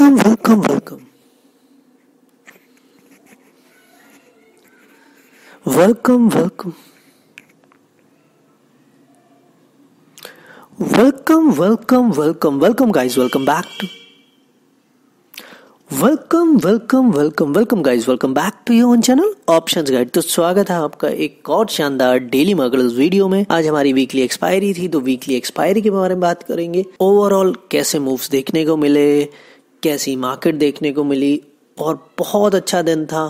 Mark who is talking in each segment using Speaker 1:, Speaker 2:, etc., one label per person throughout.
Speaker 1: welcome welcome welcome welcome welcome welcome welcome welcome welcome guys welcome back to welcome welcome welcome welcome guys welcome back to your own channel options guide तो स्वागत है आपका एक और शानदार daily muggles video में आज हमारी वीकली एक्सपायरी थी तो वीकली एक्सपायरी के बारे में बात करेंगे ओवरऑल कैसे मूव्स देखने को मिले कैसी मार्केट देखने को मिली और बहुत अच्छा दिन था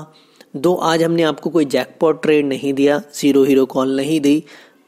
Speaker 1: दो आज हमने आपको कोई जैकपॉट ट्रेड नहीं दिया जीरो हीरो कॉल नहीं दी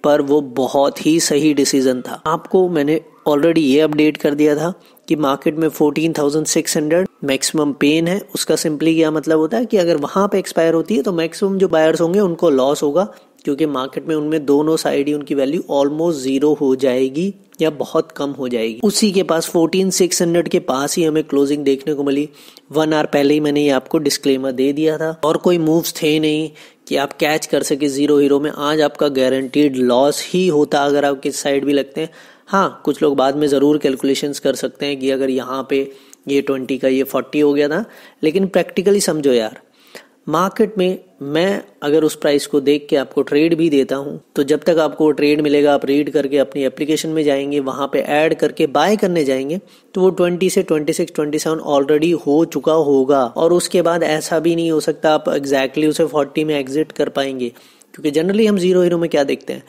Speaker 1: पर वो बहुत ही सही डिसीजन था आपको मैंने ऑलरेडी ये अपडेट कर दिया था कि मार्केट में 14,600 मैक्सिमम पेन है उसका सिंपली क्या मतलब होता है कि अगर वहां पे एक्सपायर होती है तो मैक्सिमम जो बायर्स होंगे उनको लॉस होगा क्योंकि मार्केट में उनमें दोनों साइड ही उनकी वैल्यू ऑलमोस्ट जीरो हो जाएगी या बहुत कम हो जाएगी उसी के पास फोर्टीन सिक्स हंड्रेड के पास ही हमें क्लोजिंग देखने को मिली वन आर पहले ही मैंने ये आपको डिस्क्लेमर दे दिया था और कोई मूव्स थे नहीं कि आप कैच कर सके जीरो हीरो में आज आपका गारंटीड लॉस ही होता अगर आप किस साइड भी लगते हैं हाँ कुछ लोग बाद में ज़रूर कैलकुलेशंस कर सकते हैं कि अगर यहाँ पे ये ट्वेंटी का ये फोर्टी हो गया था लेकिन प्रैक्टिकली समझो यार मार्केट में मैं अगर उस प्राइस को देख के आपको ट्रेड भी देता हूँ तो जब तक आपको ट्रेड मिलेगा आप रीड करके अपनी एप्लीकेशन में जाएंगे वहाँ पे ऐड करके बाय करने जाएंगे तो वो 20 से 26, 27 ऑलरेडी हो चुका होगा और उसके बाद ऐसा भी नहीं हो सकता आप एग्जैक्टली exactly उसे 40 में एग्जिट कर पाएंगे क्योंकि जनरली हम जीरो हीरो में क्या देखते हैं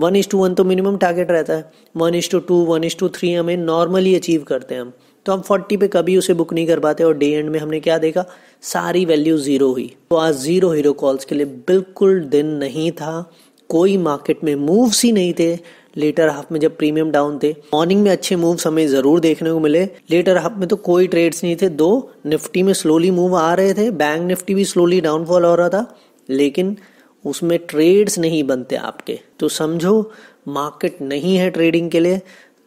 Speaker 1: वन इज टू वन तो मिनिमम टारगेट रहता है one is to two one is to three हमें नॉर्मली अचीव करते हैं हम तो हम फोर्टी पे कभी उसे बुक नहीं कर पाते और डे एंड में हमने क्या देखा सारी वैल्यू ज़ीरो हुई तो आज ज़ीरो हीरो कॉल्स के लिए बिल्कुल दिन नहीं था कोई मार्केट में मूव्स ही नहीं थे लेटर हाफ में जब प्रीमियम डाउन थे मॉर्निंग में अच्छे मूव्स हमें ज़रूर देखने को मिले लेटर हाफ में तो कोई ट्रेड्स नहीं थे दो निफ्टी में स्लोली मूव आ रहे थे बैंक निफ्टी भी स्लोली डाउनफॉल हो रहा था लेकिन उसमें ट्रेड्स नहीं बनते आपके तो समझो मार्केट नहीं है ट्रेडिंग के लिए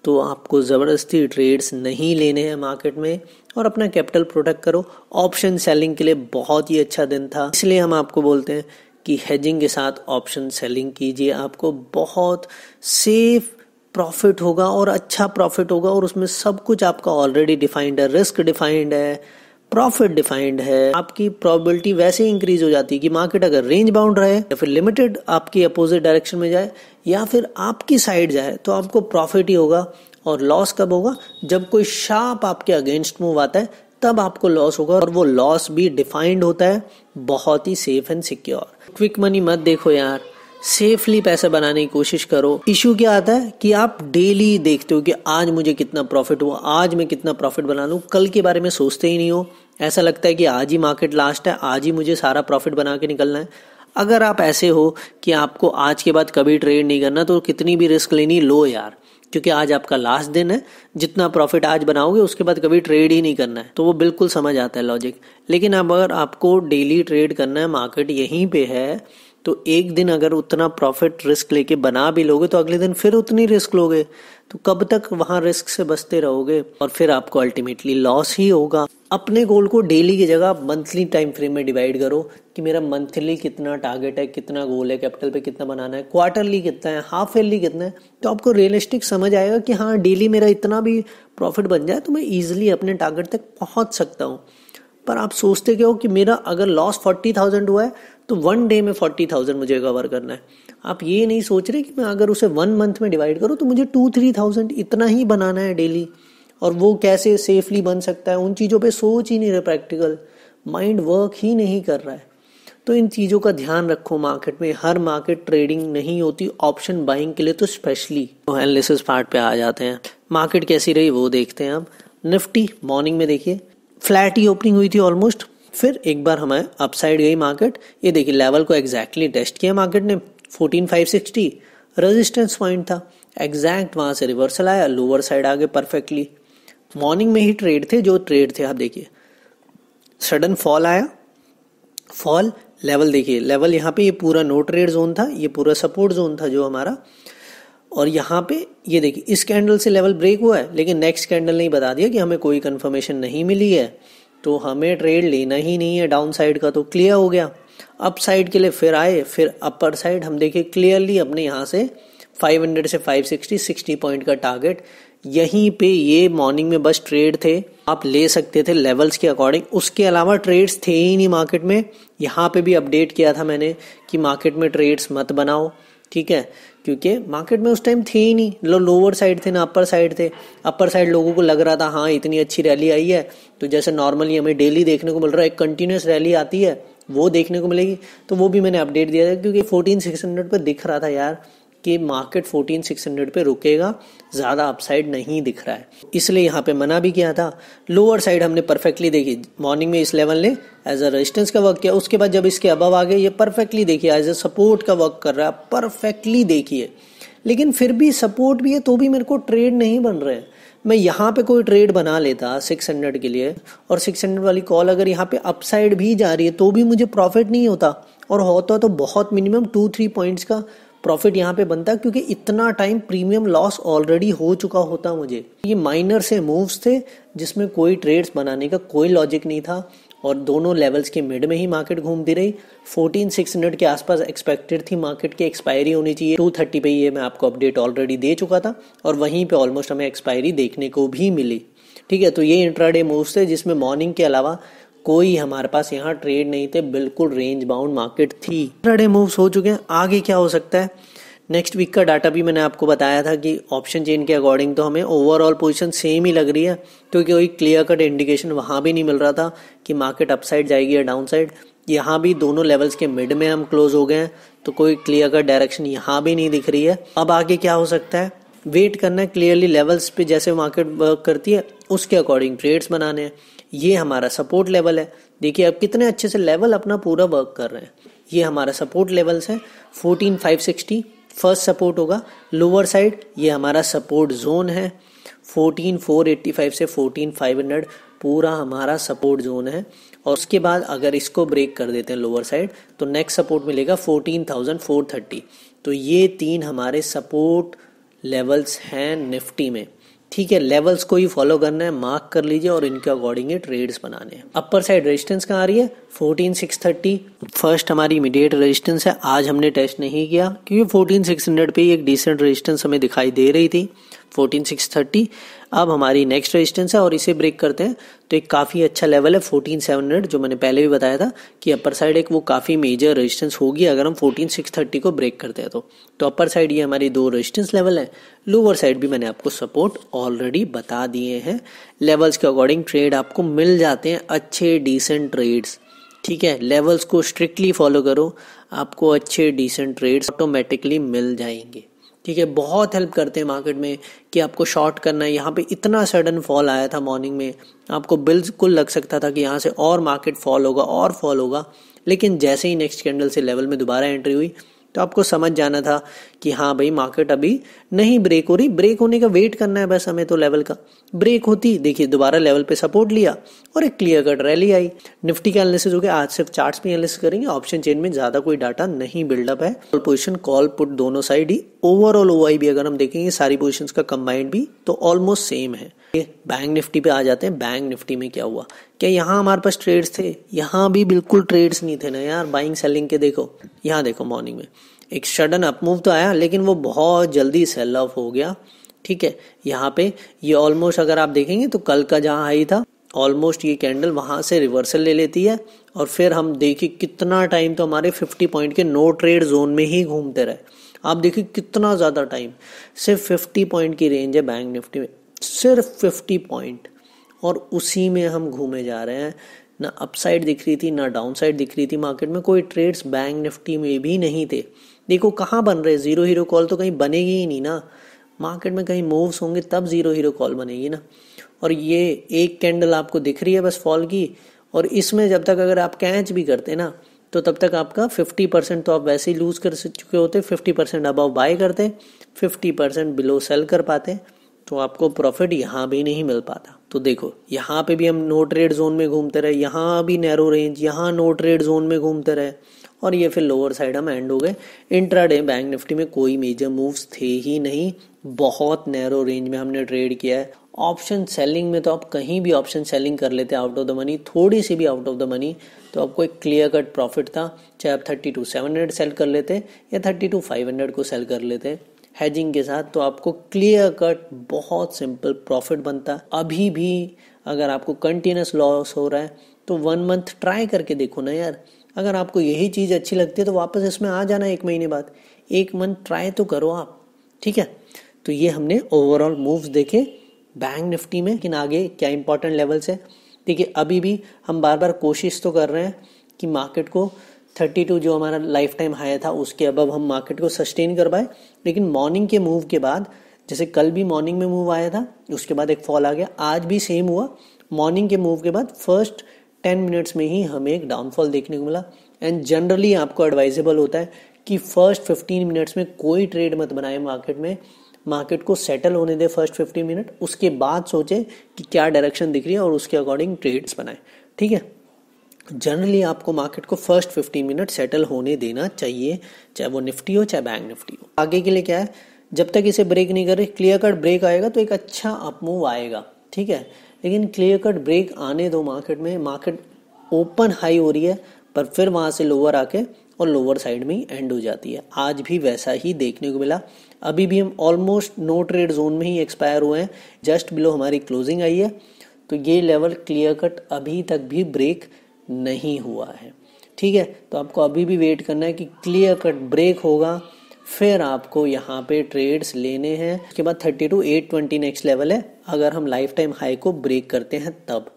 Speaker 1: तो आपको ज़बरदस्ती ट्रेड्स नहीं लेने हैं मार्केट में और अपना कैपिटल प्रोटेक्ट करो ऑप्शन सेलिंग के लिए बहुत ही अच्छा दिन था इसलिए हम आपको बोलते हैं कि हेजिंग के साथ ऑप्शन सेलिंग कीजिए आपको बहुत सेफ प्रॉफिट होगा और अच्छा प्रॉफिट होगा और उसमें सब कुछ आपका ऑलरेडी डिफाइंड है रिस्क डिफाइंड है प्रॉफिट डिफाइंड है आपकी प्रॉबिलिटी वैसे ही इंक्रीज हो जाती है कि मार्केट अगर रेंज बाउंड रहे या फिर लिमिटेड आपकी अपोजिट डायरेक्शन में जाए या फिर आपकी साइड जाए तो आपको प्रॉफिट ही होगा और लॉस कब होगा जब कोई शार्प आपके अगेंस्ट मूव आता है तब आपको लॉस होगा और वो लॉस भी डिफाइंड होता है बहुत ही safe and secure quick money मत देखो यार सेफली पैसा बनाने की कोशिश करो इशू क्या आता है कि आप डेली देखते हो कि आज मुझे कितना प्रॉफिट हुआ आज मैं कितना प्रॉफिट बना लूँ कल के बारे में सोचते ही नहीं हो ऐसा लगता है कि आज ही मार्केट लास्ट है आज ही मुझे सारा प्रॉफिट बना के निकलना है अगर आप ऐसे हो कि आपको आज के बाद कभी ट्रेड नहीं करना तो कितनी भी रिस्क लेनी लो यार क्योंकि आज आपका लास्ट दिन है जितना प्रॉफिट आज बनाओगे उसके बाद कभी ट्रेड ही नहीं करना है तो वो बिल्कुल समझ आता है लॉजिक लेकिन अब अगर आपको डेली ट्रेड करना है मार्केट यहीं पे है तो एक दिन अगर उतना प्रॉफिट रिस्क लेके बना भी लोगे तो अगले दिन फिर उतनी रिस्क लोगे तो कब तक वहां रिस्क से बचते रहोगे और फिर आपको अल्टीमेटली लॉस ही होगा अपने गोल को डेली की जगह मंथली टाइम फ्रेम में डिवाइड करो कि मेरा मंथली कितना टारगेट है कितना गोल है कैपिटल पे कितना बनाना है क्वार्टरली कितना है हाफ ईयरली कितना है तो आपको रियलिस्टिक समझ आएगा कि हाँ डेली मेरा इतना भी प्रॉफिट बन जाए तो मैं ईजिली अपने टारगेट तक पहुँच सकता हूँ पर आप सोचते क्या हो कि मेरा अगर लॉस फोर्टी थाउजेंड हुआ है तो वन डे में फोर्टी थाउजेंड मुझे कवर करना है आप ये नहीं सोच रहे कि मैं अगर उसे वन मंथ में डिवाइड करूँ तो मुझे टू थ्री थाउजेंड इतना ही बनाना है डेली और वो कैसे सेफली बन सकता है उन चीज़ों पर सोच ही नहीं रहे प्रैक्टिकल माइंड वर्क ही नहीं कर रहा है तो इन चीज़ों का ध्यान रखो मार्केट में हर मार्केट ट्रेडिंग नहीं होती ऑप्शन बाइंग के लिए तो स्पेशली तो एनालिसिस पार्ट पे आ जाते हैं मार्केट कैसी रही वो देखते हैं अब निफ्टी मॉर्निंग में देखिए फ्लैट ही ओपनिंग हुई थी ऑलमोस्ट फिर एक बार हमें अपसाइड गई मार्केट ये देखिए लेवल को एग्जैक्टली टेस्ट किया मार्केट ने 14560 रेजिस्टेंस पॉइंट था एग्जैक्ट वहाँ से रिवर्सल आया लोअर साइड आ गए परफेक्टली मॉर्निंग में ही ट्रेड थे जो ट्रेड थे आप देखिए सडन फॉल आया फॉल लेवल देखिए लेवल यहाँ पे ये पूरा नो ट्रेड जोन था ये पूरा सपोर्ट जोन था जो हमारा और यहाँ पे ये देखिए इस कैंडल से लेवल ब्रेक हुआ है लेकिन नेक्स्ट कैंडल ने बता दिया कि हमें कोई कन्फर्मेशन नहीं मिली है तो हमें ट्रेड लेना ही नहीं है डाउन साइड का तो क्लियर हो गया अप साइड के लिए फिर आए फिर अपर साइड हम देखे क्लियरली अपने यहाँ से 500 से 560 60 पॉइंट का टारगेट यहीं पे ये मॉर्निंग में बस ट्रेड थे आप ले सकते थे लेवल्स के अकॉर्डिंग उसके अलावा ट्रेड्स थे ही नहीं मार्केट में यहाँ पे भी अपडेट किया था मैंने कि मार्केट में ट्रेड्स मत बनाओ ठीक है क्योंकि मार्केट में उस टाइम थे ही नहीं लो लोअर साइड थे ना अपर साइड थे अपर साइड लोगों को लग रहा था हाँ इतनी अच्छी रैली आई है तो जैसे नॉर्मली हमें डेली देखने को मिल रहा है एक कंटिन्यूस रैली आती है वो देखने को मिलेगी तो वो भी मैंने अपडेट दिया था क्योंकि फोर्टीन सिक्स हंड्रेड पर दिख रहा था यार कि मार्केट 14600 पे रुकेगा ज़्यादा अपसाइड नहीं दिख रहा है इसलिए यहाँ पे मना भी किया था लोअर साइड हमने परफेक्टली देखी मॉर्निंग में इस लेवल ने एज अ रेजिस्टेंस का वर्क किया उसके बाद जब इसके अबव आ गए ये परफेक्टली देखिए एज अ सपोर्ट का वर्क कर रहा है परफेक्टली देखिए लेकिन फिर भी सपोर्ट भी है तो भी मेरे को ट्रेड नहीं बन रहे मैं यहाँ पे कोई ट्रेड बना लेता 600 के लिए और 600 वाली कॉल अगर यहाँ पे अपसाइड भी जा रही है तो भी मुझे प्रॉफिट नहीं होता और होता तो बहुत मिनिमम टू थ्री पॉइंट्स का प्रॉफिट यहाँ पे बनता क्योंकि इतना टाइम प्रीमियम लॉस ऑलरेडी हो चुका होता मुझे ये माइनर से मूव्स थे जिसमें कोई ट्रेड्स बनाने का कोई लॉजिक नहीं था और दोनों लेवल्स के मिड में ही मार्केट घूमती रही फोर्टीन सिक्स हंड्रेड के आसपास एक्सपेक्टेड थी मार्केट की एक्सपायरी होनी चाहिए टू थर्टी पे ये मैं आपको अपडेट ऑलरेडी दे चुका था और वहीं पे ऑलमोस्ट हमें एक्सपायरी देखने को भी मिली ठीक है तो ये इंट्राडे मूव्स थे जिसमें मॉर्निंग के अलावा कोई हमारे पास यहाँ ट्रेड नहीं थे बिल्कुल रेंज बाउंड मार्केट थी डे मूव्स हो चुके हैं आगे क्या हो सकता है नेक्स्ट वीक का डाटा भी मैंने आपको बताया था कि ऑप्शन चेन के अकॉर्डिंग तो हमें ओवरऑल पोजीशन सेम ही लग रही है क्योंकि कोई क्लियर कट इंडिकेशन वहाँ भी नहीं मिल रहा था कि मार्केट अपसाइड जाएगी या डाउनसाइड यहाँ भी दोनों लेवल्स के मिड में हम क्लोज हो गए हैं तो कोई क्लियर कट डायरेक्शन यहाँ भी नहीं दिख रही है अब आगे क्या हो सकता है वेट करना है क्लियरली लेवल्स पे जैसे मार्केट वर्क करती है उसके अकॉर्डिंग ट्रेड्स बनाने हैं ये हमारा सपोर्ट लेवल है देखिए अब कितने अच्छे से लेवल अपना पूरा वर्क कर रहे हैं ये हमारा सपोर्ट लेवल्स है fourteen five sixty first support होगा लोअर साइड ये हमारा सपोर्ट जोन है फोर्टीन फोर एट्टी फाइव से फोर्टीन फाइव हंड्रेड पूरा हमारा सपोर्ट जोन है और उसके बाद अगर इसको ब्रेक कर देते हैं लोअर साइड तो नेक्स्ट सपोर्ट मिलेगा फोर्टीन थाउजेंड फोर थर्टी तो ये तीन हमारे सपोर्ट लेवल्स हैं निफ्टी में ठीक है लेवल्स को ही फॉलो करना है मार्क कर लीजिए और इनके अकॉर्डिंग ट्रेड्स बनाने हैं अपर साइड रेजिस्टेंस कहाँ आ रही है फोर्टीन सिक्स थर्टी फर्स्ट हमारी इमीडिएट रेजिस्टेंस है आज हमने टेस्ट नहीं किया क्योंकि फोर्टीन सिक्स हंड्रेड पे एक डिसेंट रेजिस्टेंस हमें दिखाई दे रही थी फोर्टीन सिक्स थर्टी अब हमारी नेक्स्ट रेजिस्टेंस है और इसे ब्रेक करते हैं तो एक काफ़ी अच्छा लेवल है फोर्टीन सेवन हंड्रेड जो मैंने पहले भी बताया था कि अपर साइड एक वो काफ़ी मेजर रेजिस्टेंस होगी अगर हम फोर्टीन सिक्स थर्टी को ब्रेक करते हैं तो तो अपर साइड ये हमारी दो रेजिस्टेंस लेवल है लोअर साइड भी मैंने आपको सपोर्ट ऑलरेडी बता दिए हैं लेवल्स के अकॉर्डिंग ट्रेड आपको मिल जाते हैं अच्छे डिसेंट ट्रेड्स ठीक है लेवल्स को स्ट्रिक्टली फॉलो करो आपको अच्छे डिसेंट ट्रेड्स ऑटोमेटिकली मिल जाएंगे ठीक है बहुत हेल्प करते हैं मार्केट में कि आपको शॉर्ट करना है यहाँ पे इतना सडन फॉल आया था मॉर्निंग में आपको बिल्कुल लग सकता था कि यहाँ से और मार्केट फॉल होगा और फॉल होगा लेकिन जैसे ही नेक्स्ट कैंडल से लेवल में दोबारा एंट्री हुई तो आपको समझ जाना था कि हाँ भाई मार्केट अभी नहीं ब्रेक हो रही ब्रेक होने का वेट करना है बस हमें तो लेवल का ब्रेक होती देखिए दोबारा लेवल पे सपोर्ट लिया और एक क्लियर कट रैली आई निफ्टी का एनालिसिस हो गया आज सिर्फ चार्ट्स में एनालिसिस करेंगे ऑप्शन चेन में ज़्यादा कोई डाटा नहीं बिल्डअप है कॉल पोजिशन कॉल पुट दोनों साइड ही ओवरऑल ओ भी अगर हम देखेंगे सारी पोजिशन का कंबाइंड भी तो ऑलमोस्ट सेम है बैंक निफ्टी पे आ जाते हैं बैंक निफ्टी में क्या हुआ क्या यहाँ हमारे पास ट्रेड्स थे यहाँ भी बिल्कुल ट्रेड्स नहीं थे ना यार बाइंग सेलिंग के देखो यहाँ देखो मॉर्निंग में एक सडन अपमूव तो आया लेकिन वो बहुत जल्दी सेल ऑफ हो गया ठीक है यहाँ पे ये ऑलमोस्ट अगर आप देखेंगे तो कल का जहाँ हाई था ऑलमोस्ट ये कैंडल वहां से रिवर्सल ले लेती है और फिर हम देखिए कितना टाइम तो हमारे 50 पॉइंट के नो ट्रेड जोन में ही घूमते रहे आप देखिए कितना ज़्यादा टाइम सिर्फ 50 पॉइंट की रेंज है बैंक निफ्टी में सिर्फ 50 पॉइंट और उसी में हम घूमे जा रहे हैं ना अपसाइड दिख रही थी ना डाउनसाइड दिख रही थी मार्केट में कोई ट्रेड्स बैंक निफ्टी में भी नहीं थे देखो कहाँ बन रहे ज़ीरो हीरो कॉल तो कहीं बनेगी ही नहीं ना मार्केट में कहीं मूव्स होंगे तब ज़ीरो हीरो कॉल बनेगी ना और ये एक कैंडल आपको दिख रही है बस फॉल की और इसमें जब तक अगर आप कैच भी करते ना तो तब तक आपका 50 परसेंट तो आप वैसे ही लूज़ कर चुके होते 50 परसेंट अबव बाय करते 50 परसेंट बिलो सेल कर पाते तो आपको प्रॉफिट यहाँ भी नहीं मिल पाता तो देखो यहाँ पे भी हम नो ट्रेड जोन में घूमते रहे यहाँ भी नैरो रेंज यहाँ नो ट्रेड जोन में घूमते रहे और ये फिर लोअर साइड हम एंड हो गए इंट्राडे बैंक निफ्टी में कोई मेजर मूव्स थे ही नहीं बहुत नैरो रेंज में हमने ट्रेड किया है ऑप्शन सेलिंग में तो आप कहीं भी ऑप्शन सेलिंग कर लेते आउट ऑफ द मनी थोड़ी सी भी आउट ऑफ द मनी तो आपको एक क्लियर कट प्रॉफिट था चाहे आप thirty two seven hundred sell कर लेते या थर्टी टू फाइव हंड्रेड को सेल कर लेते हैजिंग के साथ तो आपको क्लियर कट बहुत सिंपल प्रॉफिट बनता अभी भी अगर आपको कंटिन्यूस लॉस हो रहा है तो वन मंथ ट्राई करके देखो ना यार अगर आपको यही चीज़ अच्छी लगती है तो वापस इसमें आ जाना एक महीने बाद एक मंथ ट्राई तो करो आप ठीक है तो ये हमने ओवरऑल मूव्स देखे बैंक निफ्टी में लेकिन आगे क्या इंपॉर्टेंट लेवल्स है देखिए अभी भी हम बार बार कोशिश तो कर रहे हैं कि मार्केट को 32 जो हमारा लाइफ टाइम हाई था उसके अब हम मार्केट को सस्टेन कर पाए लेकिन मॉर्निंग के मूव के बाद जैसे कल भी मॉर्निंग में मूव आया था उसके बाद एक फॉल आ गया आज भी सेम हुआ मॉर्निंग के मूव के बाद फर्स्ट टेन मिनट्स में ही हमें एक डाउनफॉल देखने को मिला एंड जनरली आपको एडवाइजेबल होता है कि फर्स्ट फिफ्टीन मिनट्स में कोई ट्रेड मत बनाए मार्केट में मार्केट को सेटल होने दे फर्स्ट फिफ्टीन मिनट उसके बाद सोचें कि क्या डायरेक्शन दिख रही है और उसके अकॉर्डिंग ट्रेड्स बनाए ठीक है जनरली आपको मार्केट को फर्स्ट फिफ्टीन मिनट सेटल होने देना चाहिए चाहे वो निफ्टी हो चाहे बैंक निफ्टी हो आगे के लिए क्या है जब तक इसे ब्रेक नहीं करे क्लियर कट ब्रेक आएगा तो एक अच्छा अपमूव आएगा ठीक है लेकिन क्लियर कट ब्रेक आने दो मार्केट में मार्केट ओपन हाई हो रही है पर फिर वहाँ से लोअर आके और लोअर साइड में ही एंड हो जाती है आज भी वैसा ही देखने को मिला अभी भी हम ऑलमोस्ट नो ट्रेड जोन में ही एक्सपायर हुए हैं जस्ट बिलो हमारी क्लोजिंग आई है तो ये लेवल क्लियर कट अभी तक भी ब्रेक नहीं हुआ है ठीक है तो आपको अभी भी वेट करना है कि क्लियर कट ब्रेक होगा फिर आपको यहाँ पे ट्रेड्स लेने हैं उसके बाद thirty two eight twenty next level है अगर हम लाइफ टाइम हाई को ब्रेक करते हैं तब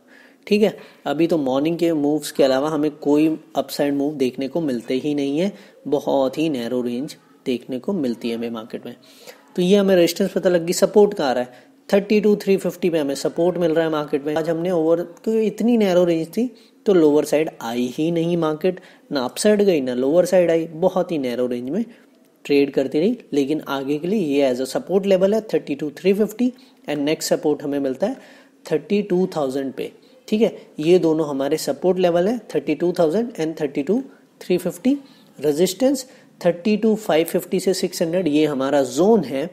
Speaker 1: ठीक है अभी तो मॉर्निंग के मूव्स के अलावा हमें कोई अपसाइड मूव देखने को मिलते ही नहीं है बहुत ही नैरो रेंज देखने को मिलती है हमें मार्केट में तो ये हमें रेजिस्टेंस पता लग गई सपोर्ट का आ रहा है थर्टी टू थ्री फिफ्टी पे हमें सपोर्ट मिल रहा है मार्केट में आज हमने ओवर क्योंकि इतनी नैरो रेंज थी तो लोअर साइड आई ही नहीं मार्केट ना अपसाइड गई ना लोअर साइड आई बहुत ही नैरो रेंज में ट्रेड करती रही लेकिन आगे के लिए ये एज अ सपोर्ट लेवल है thirty two three fifty and next support हमें मिलता है थर्टी टू थाउजेंड पे ठीक है ये दोनों हमारे सपोर्ट लेवल है thirty two thousand and thirty two three fifty resistance thirty two five fifty से सिक्स हंड्रेड ये हमारा जोन है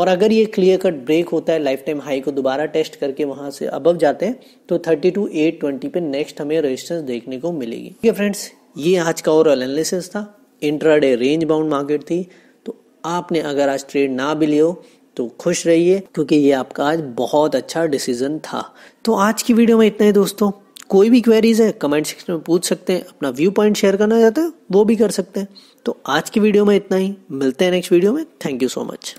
Speaker 1: और अगर ये क्लियर कट ब्रेक होता है लाइफ टाइम हाई को दोबारा टेस्ट करके वहां से अबव जाते हैं तो थर्टी टू एट ट्वेंटी पे नेक्स्ट हमें रेजिस्टेंस देखने को मिलेगी ठीक है फ्रेंड्स ये आज का और एनालिसिस था इंट्राडे रेंज बाउंड मार्केट थी तो आपने अगर आज ट्रेड ना भी लियो तो खुश रहिए क्योंकि ये आपका आज बहुत अच्छा डिसीजन था तो आज की वीडियो में इतना ही दोस्तों कोई भी क्वेरीज है कमेंट सेक्शन में पूछ सकते हैं अपना व्यू पॉइंट शेयर करना चाहते हैं वो भी कर सकते हैं तो आज की वीडियो में इतना ही मिलते हैं नेक्स्ट वीडियो में थैंक यू सो मच